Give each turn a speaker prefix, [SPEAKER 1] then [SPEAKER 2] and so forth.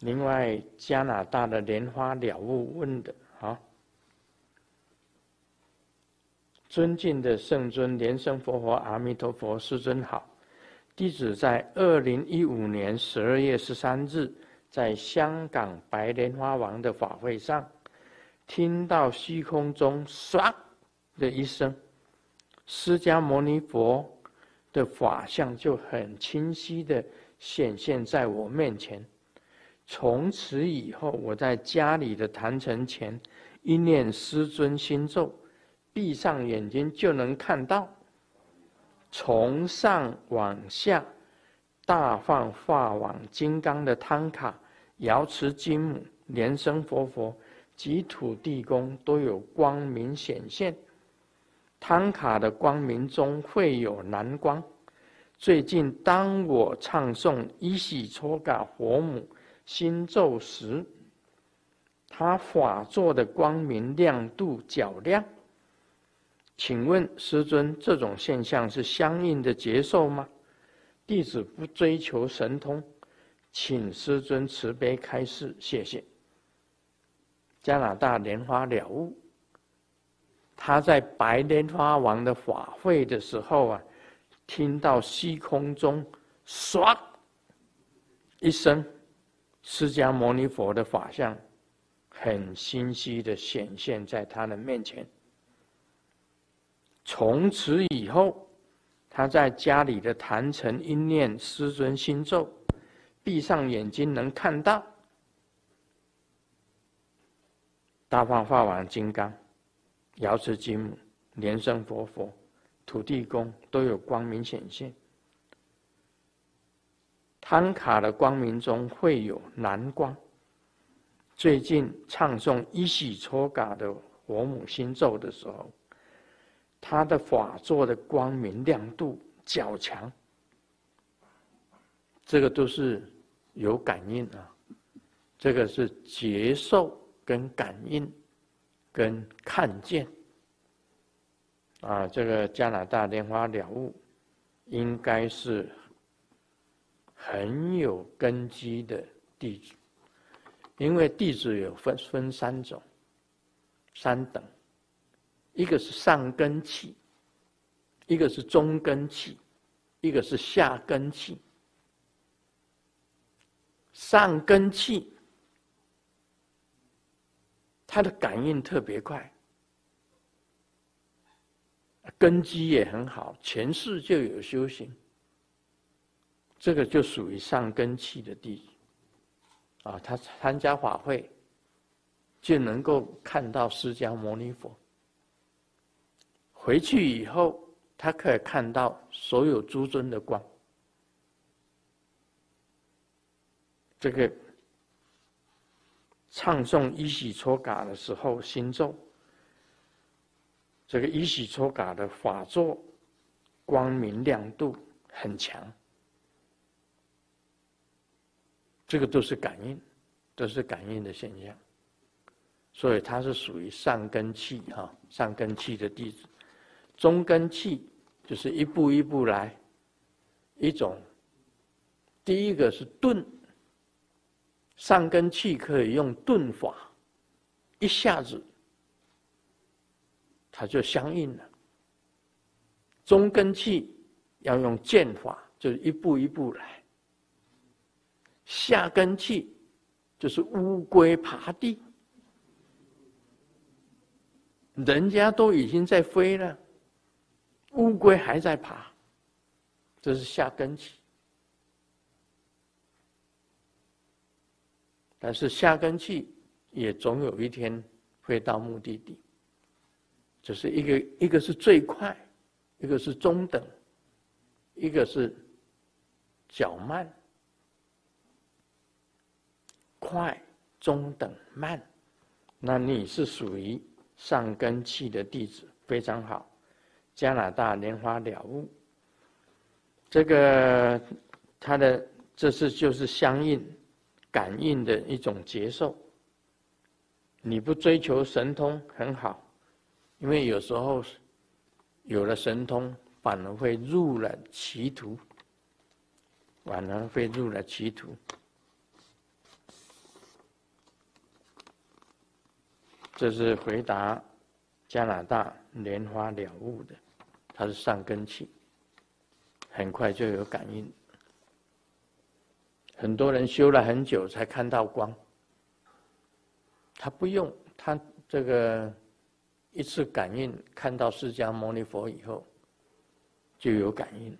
[SPEAKER 1] 另外，加拿大的莲花了悟问的啊，尊敬的圣尊莲生佛佛阿弥陀佛，师尊好，弟子在二零一五年十二月十三日，在香港白莲花王的法会上，听到虚空中唰的一声，释迦牟尼佛的法相就很清晰的显现在我面前。从此以后，我在家里的坛城前一念师尊心咒，闭上眼睛就能看到，从上往下，大放化往金刚的汤卡、瑶池金母、莲生佛佛及土地公都有光明显现。汤卡的光明中会有蓝光。最近，当我唱诵依喜措嘎佛母。心咒时，他法座的光明亮度较亮。请问师尊，这种现象是相应的接受吗？弟子不追求神通，请师尊慈悲开示，谢谢。加拿大莲花了悟，他在白莲花王的法会的时候啊，听到虚空中唰一声。释迦牟尼佛的法相很清晰的显现在他的面前。从此以后，他在家里的坛城一念师尊心咒，闭上眼睛能看到大梵法王金刚、瑶池金母、莲生佛佛、土地公都有光明显现。堪卡的光明中会有蓝光。最近唱诵一喜搓嘎的佛母心咒的时候，他的法座的光明亮度较强。这个都是有感应啊，这个是接受跟感应，跟看见。啊，这个加拿大莲花了悟，应该是。很有根基的弟子，因为弟子有分分三种，三等，一个是上根器，一个是中根器，一个是下根器。上根器，他的感应特别快，根基也很好，前世就有修行。这个就属于上根器的弟子啊，他参加法会就能够看到释迦牟尼佛。回去以后，他可以看到所有诸尊的光。这个唱诵一喜搓嘎的时候心咒，这个一喜搓嘎的法座光明亮度很强。这个都是感应，都是感应的现象，所以它是属于上根气哈，上根气的弟子。中根气就是一步一步来，一种，第一个是顿。上根气可以用顿法，一下子，它就相应了。中根气要用渐法，就是一步一步来。下根气，就是乌龟爬地。人家都已经在飞了，乌龟还在爬，这是下根气。但是下根气也总有一天会到目的地，只是一个一个是最快，一个是中等，一个是较慢。快、中等、慢，那你是属于上根器的弟子，非常好。加拿大莲花了悟，这个他的这是就是相应感应的一种接受。你不追求神通很好，因为有时候有了神通，反而会入了歧途，反而会入了歧途。这是回答加拿大莲花了悟的，他是上根器，很快就有感应。很多人修了很久才看到光，他不用，他这个一次感应看到释迦牟尼佛以后，就有感应。